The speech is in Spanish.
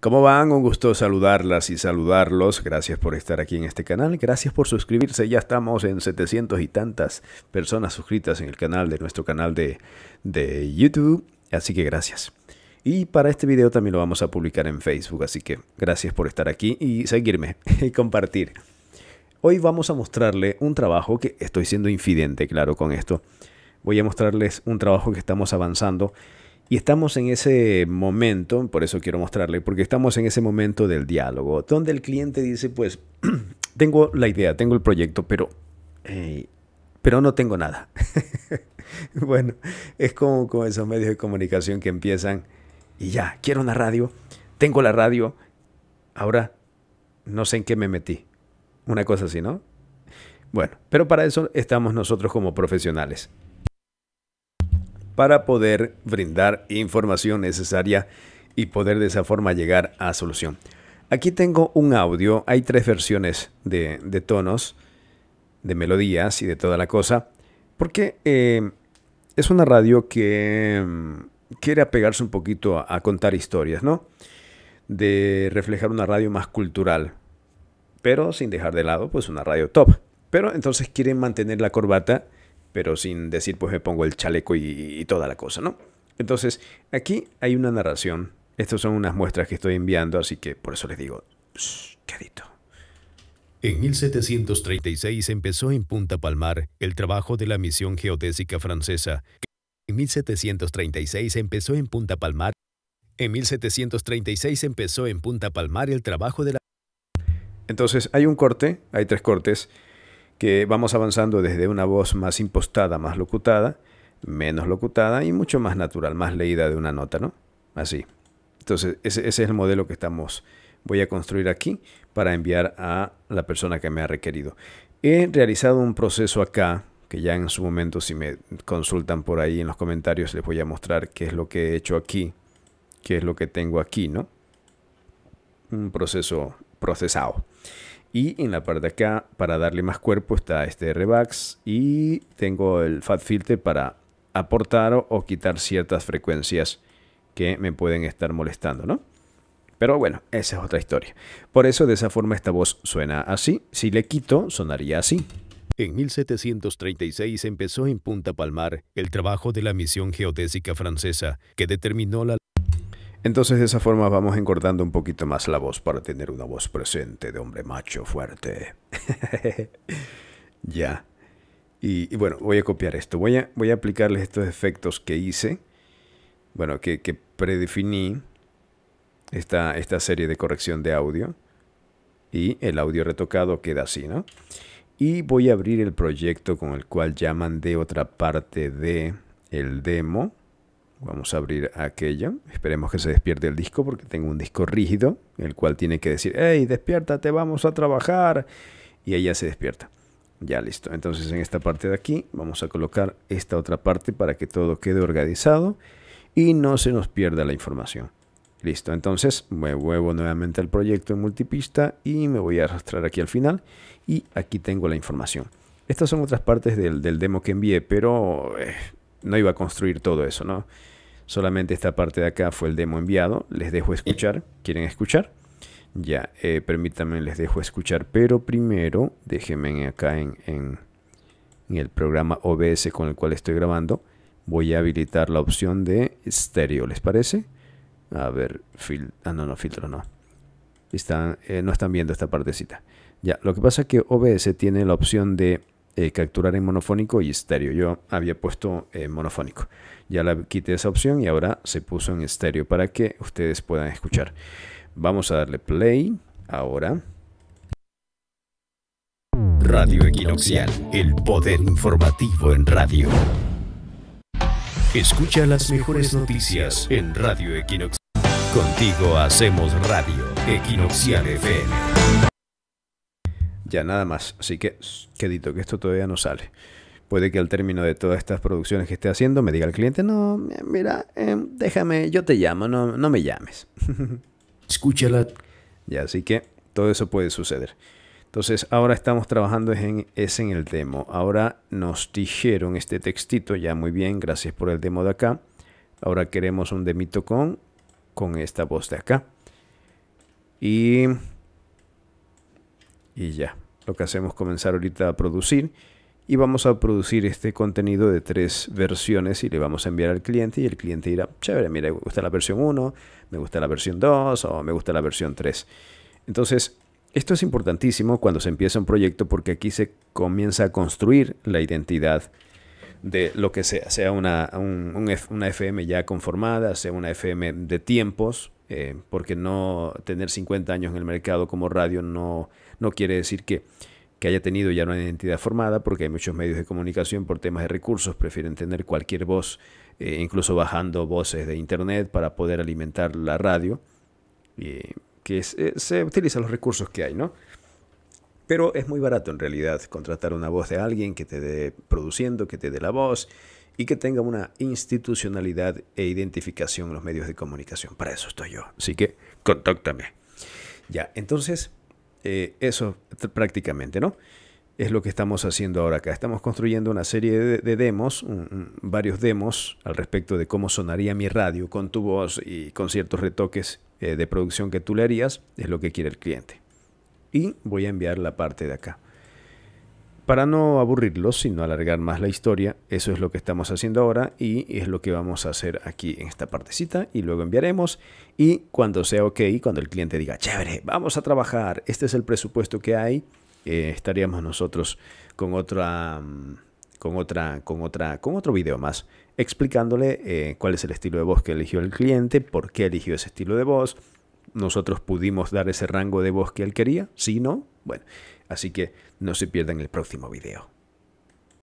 ¿Cómo van? Un gusto saludarlas y saludarlos. Gracias por estar aquí en este canal. Gracias por suscribirse. Ya estamos en 700 y tantas personas suscritas en el canal de nuestro canal de, de YouTube. Así que gracias. Y para este video también lo vamos a publicar en Facebook. Así que gracias por estar aquí y seguirme y compartir. Hoy vamos a mostrarle un trabajo que estoy siendo infidente, claro, con esto. Voy a mostrarles un trabajo que estamos avanzando y estamos en ese momento, por eso quiero mostrarle, porque estamos en ese momento del diálogo, donde el cliente dice, pues, tengo la idea, tengo el proyecto, pero, eh, pero no tengo nada. bueno, es como con esos medios de comunicación que empiezan y ya, quiero una radio, tengo la radio, ahora no sé en qué me metí. Una cosa así, ¿no? Bueno, pero para eso estamos nosotros como profesionales para poder brindar información necesaria y poder de esa forma llegar a solución. Aquí tengo un audio, hay tres versiones de, tonos, de melodías y de toda la cosa, porque eh, es una radio que mm, quiere apegarse un poquito a, contar historias, ¿no? De reflejar una radio más cultural, pero sin dejar de lado pues una radio top. Pero entonces quieren mantener la corbata pero sin decir pues me pongo el chaleco y, toda la cosa, ¿no? Entonces, aquí hay una narración. Estas son unas muestras que estoy enviando, así que por eso les digo, quedito. En 1736 empezó en Punta Palmar el trabajo de la misión geodésica francesa. En 1736 empezó en Punta Palmar. En 1736 empezó en Punta Palmar el trabajo de la... Entonces hay un corte, hay tres cortes que vamos avanzando desde una voz más impostada, más locutada, menos locutada y mucho más natural, más leída de una nota, ¿no? Así. Entonces, ese, es el modelo que estamos, voy a construir aquí para enviar a la persona que me ha requerido. He realizado un proceso acá, que ya en su momento si me consultan por ahí en los comentarios les voy a mostrar qué es lo que he hecho aquí, qué es lo que tengo aquí, ¿no? Un proceso procesado. Y en la parte de acá, para darle más cuerpo, está este Revax. Y tengo el Fat Filter para aportar o, quitar ciertas frecuencias que me pueden estar molestando, ¿no? Pero bueno, esa es otra historia. Por eso de esa forma esta voz suena así. Si le quito, sonaría así. En 1736 empezó en Punta Palmar el trabajo de la misión geodésica francesa, que determinó la entonces de esa forma vamos engordando un poquito más la voz para tener una voz presente de hombre macho fuerte. ya. Y, bueno, voy a copiar esto. Voy a, aplicarles estos efectos que hice. Bueno, que, predefiní esta, esta serie de corrección de audio. Y el audio retocado queda así, ¿no? Y voy a abrir el proyecto con el cual ya mandé otra parte de el demo Vamos a abrir aquella. Esperemos que se despierte el disco porque tengo un disco rígido, el cual tiene que decir, hey, despiértate, vamos a trabajar. Y ella se despierta. Ya listo. Entonces en esta parte de aquí vamos a colocar esta otra parte para que todo quede organizado y no se nos pierda la información. Listo, entonces me vuelvo nuevamente al proyecto en multipista y me voy a arrastrar aquí al final y aquí tengo la información. Estas son otras partes del, demo que envié, pero eh, no iba a construir todo eso, ¿no? Solamente esta parte de acá fue el demo enviado. Les dejo escuchar. ¿Quieren escuchar? Ya, eh, permítanme, les dejo escuchar. Pero primero, déjenme acá en, en, el programa OBS con el cual estoy grabando. Voy a habilitar la opción de estéreo, ¿les parece? A ver, fil ah, no, no, filtro, no. Están, eh, no están viendo esta partecita. Ya, lo que pasa es que OBS tiene la opción de eh, capturar en monofónico y estéreo. Yo había puesto en eh, monofónico. Ya la quité esa opción y ahora se puso en estéreo para que ustedes puedan escuchar. Vamos a darle play ahora. Radio Equinoxial, el poder informativo en radio. Escucha las mejores noticias en Radio Equinoxial. Contigo hacemos radio Equinoxial FM ya nada más. Así que quedito que esto todavía no sale. Puede que al término de todas estas producciones que esté haciendo me diga el cliente, no, mira, em, déjame, yo te llamo, no, me llames. Escúchala. Ya, así que todo eso puede suceder. Entonces ahora estamos trabajando en, es en el demo. Ahora nos dijeron este textito, ya muy bien, gracias por el demo de acá. Ahora queremos un demito con, con esta voz de acá. Y y ya. Lo que hacemos es comenzar ahorita a producir y vamos a producir este contenido de tres versiones y le vamos a enviar al cliente y el cliente dirá, chévere, mira, me gusta la versión 1, me gusta la versión 2 o me gusta la versión 3. Entonces, esto es importantísimo cuando se empieza un proyecto porque aquí se comienza a construir la identidad de lo que sea, sea una, una FM ya conformada, sea una FM de tiempos, eh, porque no tener 50 años en el mercado como radio no no quiere decir que, haya tenido ya una identidad formada, porque hay muchos medios de comunicación por temas de recursos, prefieren tener cualquier voz, eh, incluso bajando voces de internet para poder alimentar la radio, que eh, se utilizan los recursos que hay, ¿no? Pero es muy barato en realidad contratar una voz de alguien que te dé produciendo, que te dé la voz y que tenga una institucionalidad e identificación en los medios de comunicación. Para eso estoy yo. Así que contáctame. Ya, entonces eh, eso prácticamente, ¿no? Es lo que estamos haciendo ahora acá. Estamos construyendo una serie de, demos, varios demos al respecto de cómo sonaría mi radio con tu voz y con ciertos retoques eh, de producción que tú le harías. Es lo que quiere el cliente. Y voy a enviar la parte de acá. Para no aburrirlos, sino alargar más la historia, eso es lo que estamos haciendo ahora y es lo que vamos a hacer aquí en esta partecita y luego enviaremos y cuando sea ok, cuando el cliente diga, chévere, vamos a trabajar, este es el presupuesto que hay, eh, estaríamos nosotros con otra... Mm, con, otra, con, otra, con otro video más explicándole eh, cuál es el estilo de voz que eligió el cliente, por qué eligió ese estilo de voz, nosotros pudimos dar ese rango de voz que él quería, si no, bueno, así que no se pierdan el próximo video.